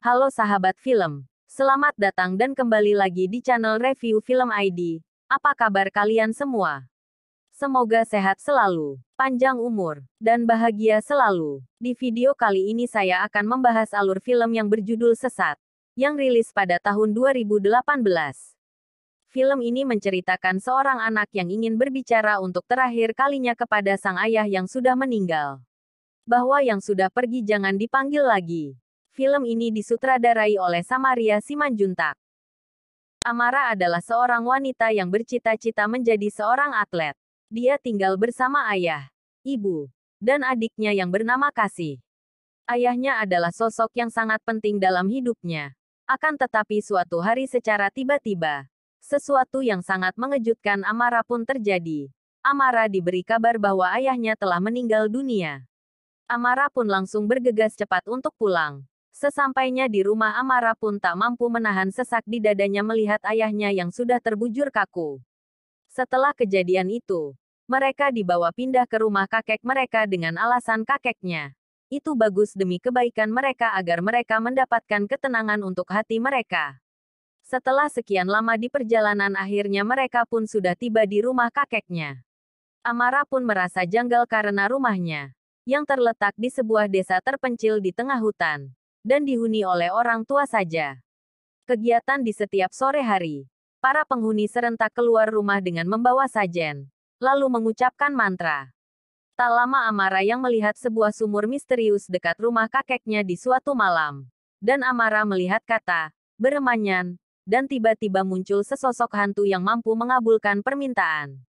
Halo sahabat film, selamat datang dan kembali lagi di channel review film ID. Apa kabar kalian semua? Semoga sehat selalu, panjang umur, dan bahagia selalu. Di video kali ini saya akan membahas alur film yang berjudul Sesat, yang rilis pada tahun 2018. Film ini menceritakan seorang anak yang ingin berbicara untuk terakhir kalinya kepada sang ayah yang sudah meninggal. Bahwa yang sudah pergi jangan dipanggil lagi Film ini disutradarai oleh Samaria Simanjuntak. Amara adalah seorang wanita yang bercita-cita menjadi seorang atlet. Dia tinggal bersama ayah, ibu, dan adiknya yang bernama Kasih. Ayahnya adalah sosok yang sangat penting dalam hidupnya. Akan tetapi suatu hari secara tiba-tiba, sesuatu yang sangat mengejutkan Amara pun terjadi. Amara diberi kabar bahwa ayahnya telah meninggal dunia. Amara pun langsung bergegas cepat untuk pulang. Sesampainya di rumah Amara pun tak mampu menahan sesak di dadanya melihat ayahnya yang sudah terbujur kaku. Setelah kejadian itu, mereka dibawa pindah ke rumah kakek mereka dengan alasan kakeknya. Itu bagus demi kebaikan mereka agar mereka mendapatkan ketenangan untuk hati mereka. Setelah sekian lama di perjalanan akhirnya mereka pun sudah tiba di rumah kakeknya. Amara pun merasa janggal karena rumahnya, yang terletak di sebuah desa terpencil di tengah hutan dan dihuni oleh orang tua saja. Kegiatan di setiap sore hari, para penghuni serentak keluar rumah dengan membawa sajen, lalu mengucapkan mantra. Tak lama Amara yang melihat sebuah sumur misterius dekat rumah kakeknya di suatu malam. Dan Amara melihat kata, beremanyan, dan tiba-tiba muncul sesosok hantu yang mampu mengabulkan permintaan.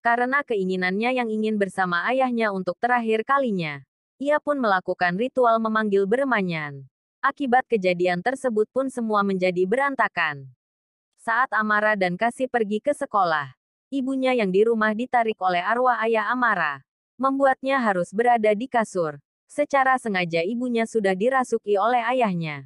Karena keinginannya yang ingin bersama ayahnya untuk terakhir kalinya, ia pun melakukan ritual memanggil Bermanyan. Akibat kejadian tersebut pun semua menjadi berantakan. Saat Amara dan Kasih pergi ke sekolah, ibunya yang di rumah ditarik oleh arwah ayah Amara, membuatnya harus berada di kasur. Secara sengaja ibunya sudah dirasuki oleh ayahnya.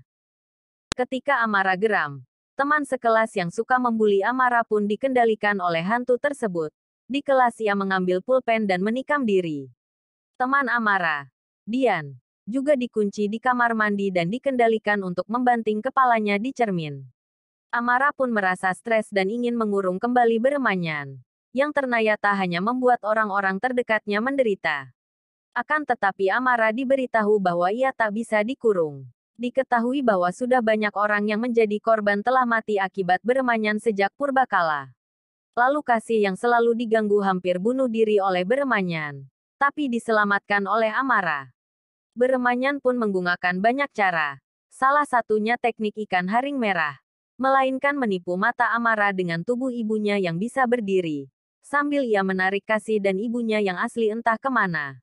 Ketika Amara geram, teman sekelas yang suka membuli Amara pun dikendalikan oleh hantu tersebut. Di kelas ia mengambil pulpen dan menikam diri. Teman Amara, Dian, juga dikunci di kamar mandi dan dikendalikan untuk membanting kepalanya di cermin. Amara pun merasa stres dan ingin mengurung kembali beremanyan. Yang ternyata hanya membuat orang-orang terdekatnya menderita. Akan tetapi Amara diberitahu bahwa ia tak bisa dikurung. Diketahui bahwa sudah banyak orang yang menjadi korban telah mati akibat beremanyan sejak purbakala. Lalu kasih yang selalu diganggu hampir bunuh diri oleh Beremanyan. Tapi diselamatkan oleh Amara. Beremanyan pun menggunakan banyak cara. Salah satunya teknik ikan haring merah. Melainkan menipu mata Amara dengan tubuh ibunya yang bisa berdiri. Sambil ia menarik kasih dan ibunya yang asli entah kemana.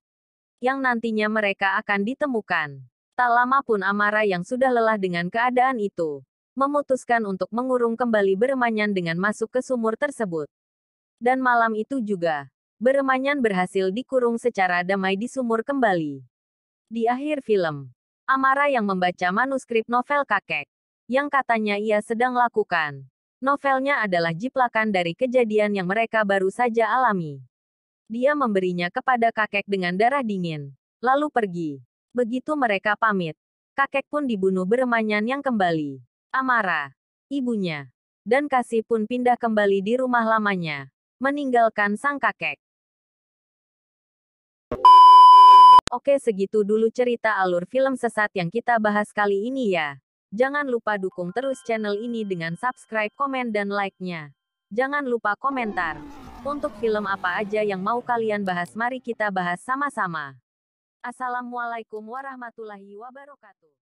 Yang nantinya mereka akan ditemukan. Tak lama pun Amara yang sudah lelah dengan keadaan itu, memutuskan untuk mengurung kembali Beremanyan dengan masuk ke sumur tersebut. Dan malam itu juga, Beremanyan berhasil dikurung secara damai di sumur kembali. Di akhir film, Amara yang membaca manuskrip novel kakek, yang katanya ia sedang lakukan. Novelnya adalah jiplakan dari kejadian yang mereka baru saja alami. Dia memberinya kepada kakek dengan darah dingin, lalu pergi. Begitu mereka pamit, kakek pun dibunuh beremanyan yang kembali. Amara, ibunya, dan Kasih pun pindah kembali di rumah lamanya, meninggalkan sang kakek. Oke segitu dulu cerita alur film sesat yang kita bahas kali ini ya. Jangan lupa dukung terus channel ini dengan subscribe, komen, dan like-nya. Jangan lupa komentar. Untuk film apa aja yang mau kalian bahas mari kita bahas sama-sama. Assalamualaikum warahmatullahi wabarakatuh.